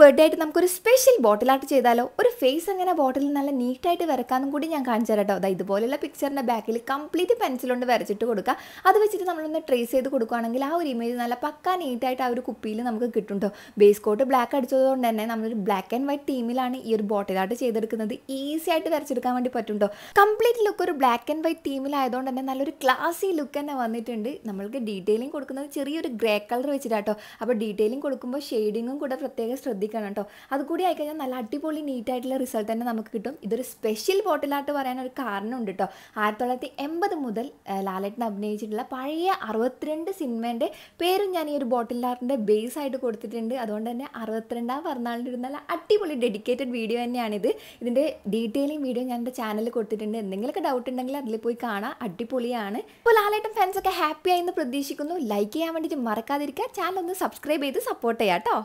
birthday ആയിട്ട് നമുക്കൊരു special bottle art ചെയ്താലോ ഒരു ഫേസ് അങ്ങനെ ബോട്ടിൽ നല്ല നീറ്റായിട്ട് വരക്കാമെന്നും കൂടി ഞാൻ കാണിച്ചു തരാം അതായത് ഇതുപോലെയുള്ള പിക്ചറിൻ്റെ ബാക്കിൽ കംപ്ലീറ്റ് പെൻസിൽ കൊണ്ട് വരച്ചിട്ട് കൊടുക്കുക അത് വെച്ചിട്ട് നമ്മളൊന്ന് ട്രേസ് ചെയ്ത് കൊടുക്കുകയാണെങ്കിൽ ആ ഒരു ഇമേജ് നല്ല പക്ക നീറ്റായിട്ട് ആ ഒരു കുപ്പിയിൽ നമുക്ക് കിട്ടും കേട്ടോ ബേസ് കോട്ട് ബ്ലാക്ക് അടിച്ചതുകൊണ്ട് തന്നെ നമ്മളൊരു ബ്ലാക്ക് ആൻഡ് വൈറ്റ് തീമിലാണ് ഈ ഒരു ബോട്ടിൽ ആർട്ട് ചെയ്തെടുക്കുന്നത് ഈസി ആയിട്ട് വരച്ചെടുക്കാൻ വേണ്ടി പറ്റും കേട്ടോ കംപ്ലീറ്റ് ലുക്ക് ഒരു ബ്ലാക്ക് ആൻഡ് വൈറ്റ് തീമിലായതുകൊണ്ട് തന്നെ നല്ലൊരു ക്ലാസി ലുക്ക് തന്നെ വന്നിട്ടുണ്ട് നമ്മൾക്ക് ഡീറ്റെയിലിംഗ് കൊടുക്കുന്നത് ചെറിയൊരു ഗ്രേ കളർ വെച്ചിട്ടാട്ടോ അപ്പോൾ ഡീറ്റെയിലിംഗ് കൊടുക്കുമ്പോൾ ഷെയ്ഡിങ്ങും കൂടെ പ്രത്യേകം ശ്രദ്ധിക്കും ശ്രദ്ധിക്കണം കേട്ടോ അതുകൂടി ആയിക്കഴിഞ്ഞാൽ നല്ല അടിപൊളി നീറ്റായിട്ടുള്ള റിസൾട്ട് തന്നെ നമുക്ക് കിട്ടും ഇതൊരു സ്പെഷ്യൽ ബോട്ടിലായിട്ട് പറയാനൊരു കാരണമുണ്ട് കേട്ടോ ആയിരത്തി തൊള്ളായിരത്തി എൺപത് മുതൽ ലാലേട്ടൻ അഭിനയിച്ചിട്ടുള്ള പഴയ അറുപത്തിരണ്ട് സിനിമേൻ്റെ പേരും ഞാൻ ഈ ഒരു ബോട്ടിലാട്ടിൻ്റെ ബേസ് ആയിട്ട് കൊടുത്തിട്ടുണ്ട് അതുകൊണ്ട് തന്നെ അറുപത്തിരണ്ടാം പറഞ്ഞാളിൻ്റെ ഒരു നല്ല അടിപൊളി ഡെഡിക്കേറ്റഡ് വീഡിയോ തന്നെയാണിത് ഇതിൻ്റെ ഡീറ്റെയിലിംഗ് വീഡിയോ ഞാൻ എൻ്റെ ചാനലിൽ കൊടുത്തിട്ടുണ്ട് എന്തെങ്കിലുമൊക്കെ ഡൗട്ട് ഉണ്ടെങ്കിൽ അതിൽ പോയി കാണാം അടിപൊളിയാണ് ഇപ്പോൾ ലാലേട്ടൻ ഫാൻസൊക്കെ ഒക്കെ ഹാപ്പി ആയെന്ന് പ്രതീക്ഷിക്കുന്നു ലൈക്ക് ചെയ്യാൻ വേണ്ടിയിട്ട് മറക്കാതിരിക്കുക ചാനൽ ഒന്ന് സബ്സ്ക്രൈബ് ചെയ്ത് സപ്പോർട്ട് ചെയ്യാം കേട്ടോ